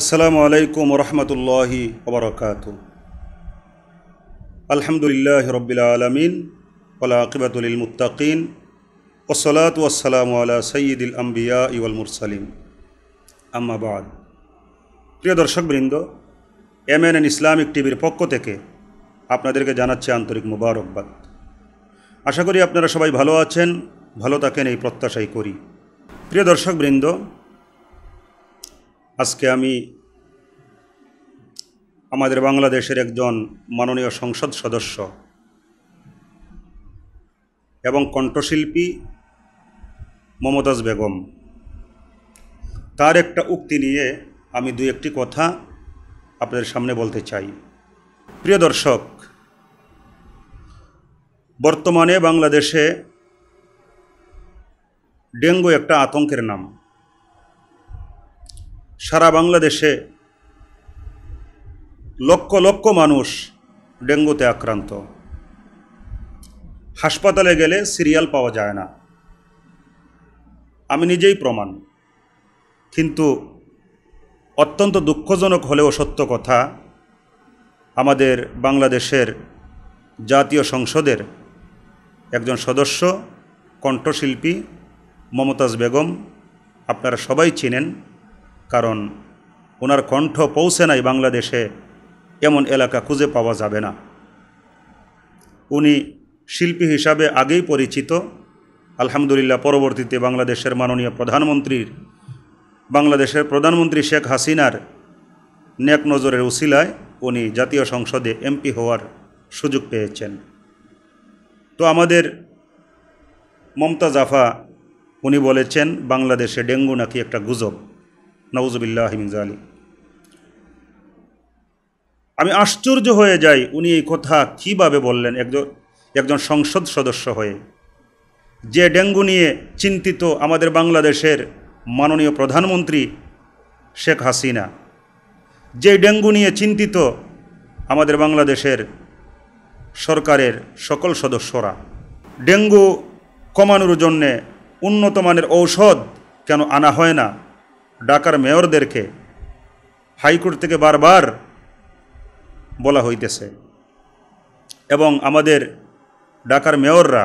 আসসালামু আলাইকুম রহমতুল্লাহি ওবরকাত আলহামদুলিল্লাহ রবিল আলমিন ওলাকিবাতুল মুতাকিন ওসলাত ওসালাম আলা সঈদুল আম্বিয়া ইউল মুরসালিম আম্মাবাদ প্রিয় দর্শকবৃন্দ এম এন এন ইসলামিক টিভির পক্ষ থেকে আপনাদেরকে জানাচ্ছে আন্তরিক মুবারকবাদ আশা করি আপনারা সবাই ভালো আছেন ভালো থাকেন এই প্রত্যাশাই করি প্রিয় দর্শকবৃন্দ আজকে আমি আমাদের বাংলাদেশের একজন মাননীয় সংসদ সদস্য এবং কণ্ঠশিল্পী মমতাজ বেগম তার একটা উক্তি নিয়ে আমি দু একটি কথা আপনাদের সামনে বলতে চাই প্রিয় দর্শক বর্তমানে বাংলাদেশে ডেঙ্গু একটা আতঙ্কের নাম সারা বাংলাদেশে লক্ষ লক্ষ মানুষ ডেঙ্গুতে আক্রান্ত হাসপাতালে গেলে সিরিয়াল পাওয়া যায় না আমি নিজেই প্রমাণ কিন্তু অত্যন্ত দুঃখজনক হলেও সত্য কথা আমাদের বাংলাদেশের জাতীয় সংসদের একজন সদস্য কণ্ঠশিল্পী মমতাজ বেগম আপনারা সবাই চিনেন কারণ ওনার কণ্ঠ পৌঁছে নাই বাংলাদেশে এমন এলাকা খুঁজে পাওয়া যাবে না উনি শিল্পী হিসাবে আগেই পরিচিত আলহামদুলিল্লাহ পরবর্তীতে বাংলাদেশের মাননীয় প্রধানমন্ত্রীর বাংলাদেশের প্রধানমন্ত্রী শেখ হাসিনার নেক নজরের উসিলায় উনি জাতীয় সংসদে এমপি হওয়ার সুযোগ পেয়েছেন তো আমাদের মমতা জাফা উনি বলেছেন বাংলাদেশে ডেঙ্গু নাকি একটা গুজব নওয়াজবিল্লাহ মিনজালি আমি আশ্চর্য হয়ে যাই উনি এই কথা কিভাবে বললেন একজন একজন সংসদ সদস্য হয়ে যে ডেঙ্গু নিয়ে চিন্তিত আমাদের বাংলাদেশের মাননীয় প্রধানমন্ত্রী শেখ হাসিনা যে ডেঙ্গু নিয়ে চিন্তিত আমাদের বাংলাদেশের সরকারের সকল সদস্যরা ডেঙ্গু কমানোর জন্যে উন্নত মানের ঔষধ কেন আনা হয় না ডাকার মেয়রদেরকে হাইকোর্ট থেকে বারবার বলা হইতেছে এবং আমাদের ডাকার মেয়ররা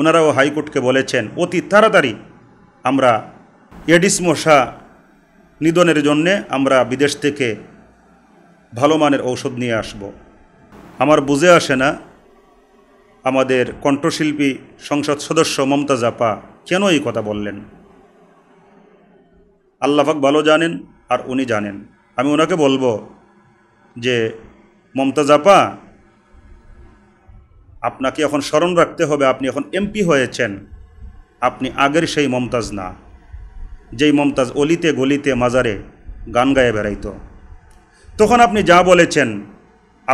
ওনারাও হাইকোর্টকে বলেছেন অতি তাড়াতাড়ি আমরা এডিস মশা নিধনের জন্যে আমরা বিদেশ থেকে ভালো মানের ঔষধ নিয়ে আসব আমার বুঝে আসে না আমাদের কণ্ঠশিল্পী সংসদ সদস্য মমতাজ আপা কেন এই কথা বললেন আল্লাহাক ভালো জানেন আর উনি জানেন আমি ওনাকে বলবো যে মমতাজাপা আপনাকে এখন স্মরণ রাখতে হবে আপনি এখন এমপি হয়েছেন আপনি আগের সেই মমতাজ না যেই মমতাজ অলিতে গলিতে মাজারে গান গায়ে বেড়াইত তখন আপনি যা বলেছেন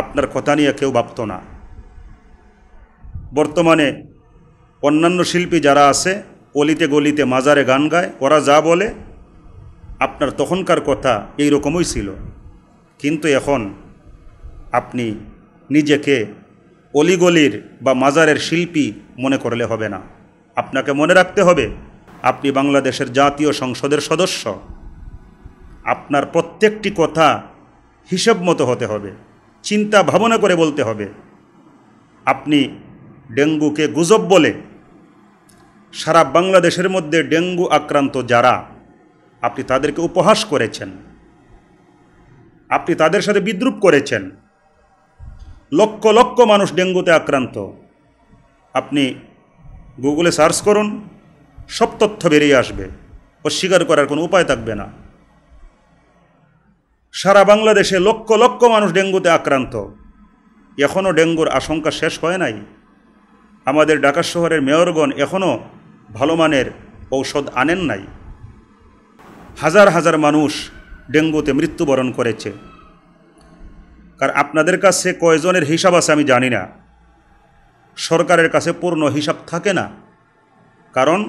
আপনার কথা নিয়ে কেউ ভাবত না বর্তমানে অন্যান্য শিল্পী যারা আছে অলিতে গলিতে মাজারে গান গায় ওরা যা বলে আপনার তখনকার কথা এই রকমই ছিল কিন্তু এখন আপনি নিজেকে অলিগলির বা মাজারের শিল্পী মনে করলে হবে না আপনাকে মনে রাখতে হবে আপনি বাংলাদেশের জাতীয় সংসদের সদস্য আপনার প্রত্যেকটি কথা হিসাব মতো হতে হবে চিন্তা ভাবনা করে বলতে হবে আপনি ডেঙ্গুকে গুজব বলে সারা বাংলাদেশের মধ্যে ডেঙ্গু আক্রান্ত যারা আপনি তাদেরকে উপহাস করেছেন আপনি তাদের সাথে বিদ্রুপ করেছেন লক্ষ লক্ষ মানুষ ডেঙ্গুতে আক্রান্ত আপনি গুগলে সার্চ করুন সব তথ্য বেরিয়ে আসবে অস্বীকার করার কোনো উপায় থাকবে না সারা বাংলাদেশে লক্ষ লক্ষ মানুষ ডেঙ্গুতে আক্রান্ত এখনও ডেঙ্গুর আশঙ্কা শেষ হয় নাই আমাদের ঢাকা শহরের মেয়রগণ এখনও ভালো মানের ঔষধ আনেন নাই হাজার হাজার মানুষ ডেঙ্গুতে মৃত্যুবরণ করেছে কার আপনাদের কাছে কয়জনের হিসাব আছে আমি জানি না সরকারের কাছে পূর্ণ হিসাব থাকে না কারণ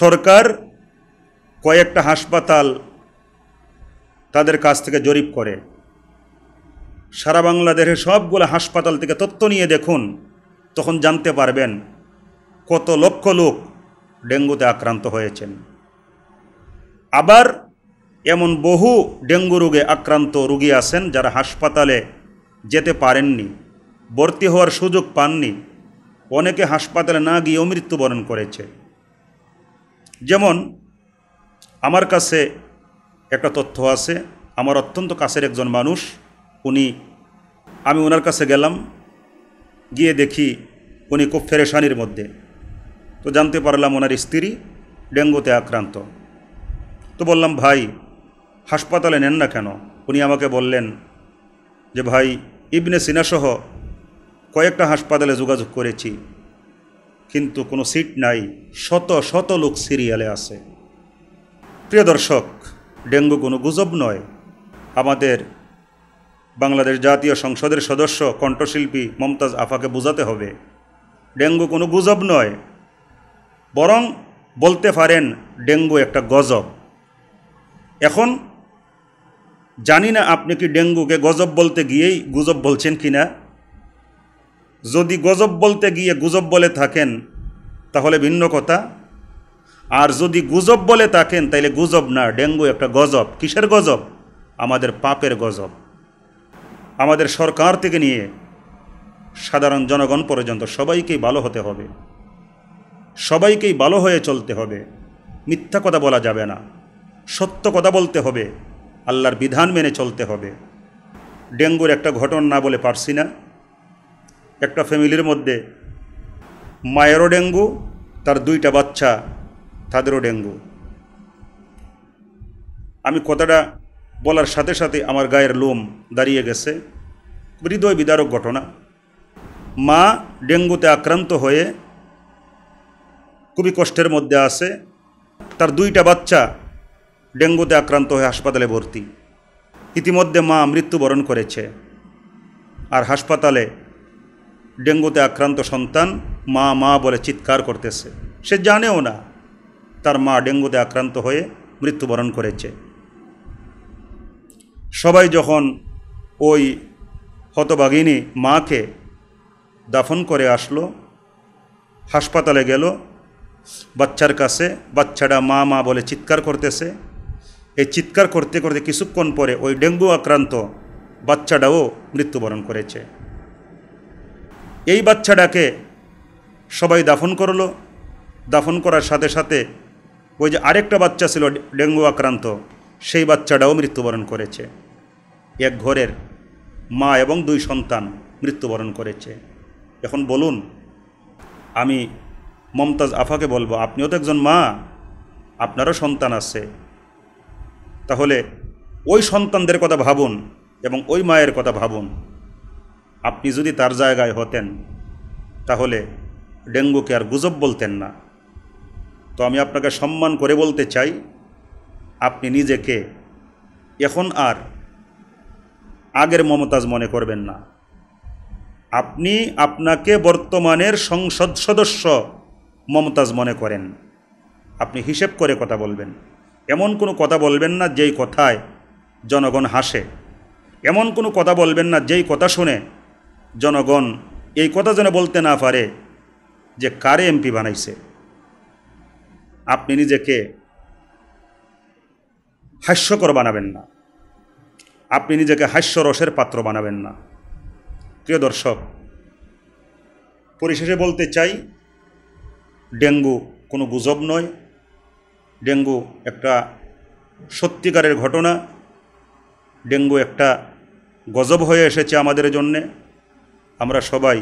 সরকার কয়েকটা হাসপাতাল তাদের কাছ থেকে জরিপ করে সারা বাংলাদেশের সবগুলো হাসপাতাল থেকে তথ্য নিয়ে দেখুন তখন জানতে পারবেন কত লক্ষ লোক ডেঙ্গুতে আক্রান্ত হয়েছেন আবার এমন বহু ডেঙ্গু রোগে আক্রান্ত রুগী আছেন যারা হাসপাতালে যেতে পারেননি ভর্তি হওয়ার সুযোগ পাননি অনেকে হাসপাতালে না গিয়েও মৃত্যুবরণ করেছে যেমন আমার কাছে একটা তথ্য আছে আমার অত্যন্ত কাছের একজন মানুষ উনি আমি ওনার কাছে গেলাম গিয়ে দেখি উনি খুব ফেরেশানির মধ্যে তো জানতে পারলাম ওনার স্ত্রী ডেঙ্গুতে আক্রান্ত তো বললাম ভাই হাসপাতালে নেন না কেন উনি আমাকে বললেন যে ভাই ইবনে সিনাসহ কয়েকটা হাসপাতালে যোগাযোগ করেছি কিন্তু কোনো সিট নাই শত শত লোক সিরিয়ালে আছে প্রিয় দর্শক ডেঙ্গু কোনো গুজব নয় আমাদের বাংলাদেশ জাতীয় সংসদের সদস্য কণ্ঠশিল্পী মমতাজ আফাকে বোঝাতে হবে ডেঙ্গু কোনো গুজব নয় বরং বলতে পারেন ডেঙ্গু একটা গজব এখন জানি না আপনি কি ডেঙ্গুকে গজব বলতে গিয়েই গুজব বলছেন কি না যদি গজব বলতে গিয়ে গুজব বলে থাকেন তাহলে ভিন্ন কথা আর যদি গুজব বলে থাকেন তাইলে গুজব না ডেঙ্গু একটা গজব কিসের গজব আমাদের পাপের গজব আমাদের সরকার থেকে নিয়ে সাধারণ জনগণ পর্যন্ত সবাইকেই ভালো হতে হবে সবাইকেই ভালো হয়ে চলতে হবে মিথ্যা কথা বলা যাবে না সত্য কথা বলতে হবে আল্লাহর বিধান মেনে চলতে হবে ডেঙ্গুর একটা ঘটনা না বলে পারছি না একটা ফ্যামিলির মধ্যে মায়েরও ডেঙ্গু তার দুইটা বাচ্চা তাদেরও ডেঙ্গু আমি কথাটা বলার সাথে সাথে আমার গায়ের লোম দাঁড়িয়ে গেছে হৃদয় বিদারক ঘটনা মা ডেঙ্গুতে আক্রান্ত হয়ে খুবই কষ্টের মধ্যে আছে তার দুইটা বাচ্চা ডেঙ্গুতে আক্রান্ত হয়ে হাসপাতালে ভর্তি ইতিমধ্যে মা মৃত্যুবরণ করেছে আর হাসপাতালে ডেঙ্গুতে আক্রান্ত সন্তান মা মা বলে চিৎকার করতেছে সে জানেও না তার মা ডেঙ্গুতে আক্রান্ত হয়ে মৃত্যুবরণ করেছে সবাই যখন ওই হতবাগিনী মাকে দাফন করে আসলো হাসপাতালে গেল বাচ্চার কাছে বাচ্চাটা মা মা বলে চিৎকার করতেছে এই চিৎকার করতে করতে কিছুক্ষণ পরে ওই ডেঙ্গু আক্রান্ত বাচ্চাটাও মৃত্যুবরণ করেছে এই বাচ্চাটাকে সবাই দাফন করলো দাফন করার সাথে সাথে ওই যে আরেকটা বাচ্চা ছিল ডেঙ্গু আক্রান্ত সেই বাচ্চাটাও মৃত্যুবরণ করেছে এক ঘরের মা এবং দুই সন্তান মৃত্যুবরণ করেছে এখন বলুন আমি মমতাজ আফাকে বলবো আপনিও তো একজন মা আপনারও সন্তান আছে তাহলে ওই সন্তানদের কথা ভাবুন এবং ওই মায়ের কথা ভাবুন আপনি যদি তার জায়গায় হতেন তাহলে ডেঙ্গুকে আর গুজব বলতেন না তো আমি আপনাকে সম্মান করে বলতে চাই আপনি নিজেকে এখন আর আগের মমতাজ মনে করবেন না আপনি আপনাকে বর্তমানের সংসদ সদস্য মমতাজ মনে করেন আপনি হিসেব করে কথা বলবেন এমন কোনো কথা বলবেন না যেই কথায় জনগণ হাসে এমন কোনো কথা বলবেন না যেই কথা শুনে জনগণ এই কথা যেন বলতে না পারে যে কারে এমপি বানাইছে আপনি নিজেকে হাস্যকর বানাবেন না আপনি নিজেকে হাস্যরসের পাত্র বানাবেন না প্রিয় দর্শক পরিশেষে বলতে চাই ডেঙ্গু কোনো গুজব নয় ডেঙ্গু একটা সত্যিকারের ঘটনা ডেঙ্গু একটা গজব হয়ে এসেছে আমাদের জন্যে আমরা সবাই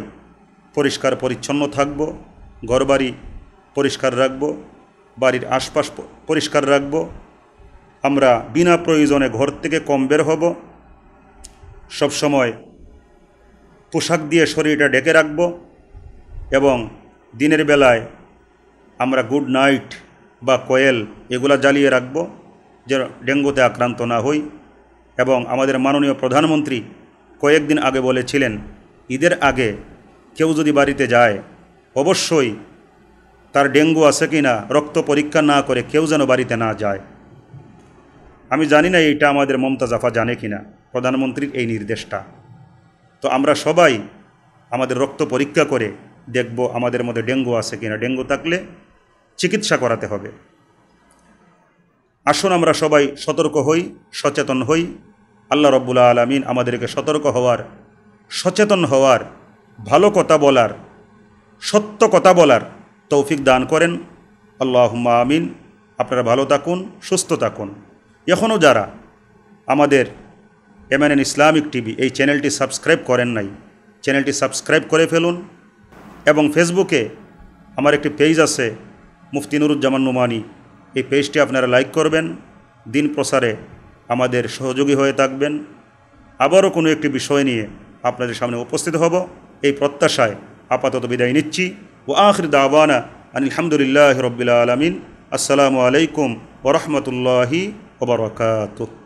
পরিষ্কার পরিচ্ছন্ন থাকব ঘরবাড়ি পরিষ্কার রাখব বাড়ির আশপাশ পরিষ্কার রাখব আমরা বিনা প্রয়োজনে ঘর থেকে কম বের হব সবসময় পোশাক দিয়ে শরীরটা ঢেকে রাখব এবং দিনের বেলায় আমরা গুড নাইট বা কয়েল এগুলা জ্বালিয়ে রাখবো যে ডেঙ্গুতে আক্রান্ত না হই এবং আমাদের মাননীয় প্রধানমন্ত্রী কয়েকদিন আগে বলেছিলেন ঈদের আগে কেউ যদি বাড়িতে যায় অবশ্যই তার ডেঙ্গু আছে কি না রক্ত পরীক্ষা না করে কেউ যেন বাড়িতে না যায় আমি জানি না এইটা আমাদের মমতা জাফা জানে কি না প্রধানমন্ত্রীর এই নির্দেশটা তো আমরা সবাই আমাদের রক্ত পরীক্ষা করে দেখব আমাদের মধ্যে ডেঙ্গু আছে কি না ডেঙ্গু থাকলে চিকিৎসা করাতে হবে আসুন আমরা সবাই সতর্ক হই সচেতন হই আল্লাহ রব্বুল্লা আলমিন আমাদেরকে সতর্ক হওয়ার সচেতন হওয়ার ভালো কথা বলার সত্য কথা বলার তৌফিক দান করেন আল্লাহ আমিন আপনারা ভালো থাকুন সুস্থ থাকুন এখনও যারা আমাদের এমএনএন ইসলামিক টিভি এই চ্যানেলটি সাবস্ক্রাইব করেন নাই চ্যানেলটি সাবস্ক্রাইব করে ফেলুন এবং ফেসবুকে আমার একটি পেজ আছে মুফতি নুরুজ্জামান নুমানি এই পেজটি আপনারা লাইক করবেন দিন প্রসারে আমাদের সহযোগী হয়ে থাকবেন আবারও কোনো একটি বিষয় নিয়ে আপনাদের সামনে উপস্থিত হব এই প্রত্যাশায় আপাতত বিদায় নিচ্ছি ও আখির দাওয়ানা আলহামদুলিল্লাহ রবিল আলমিন আসসালামু আলাইকুম ওরহমতুল্লাহি ওবরাকাতুহ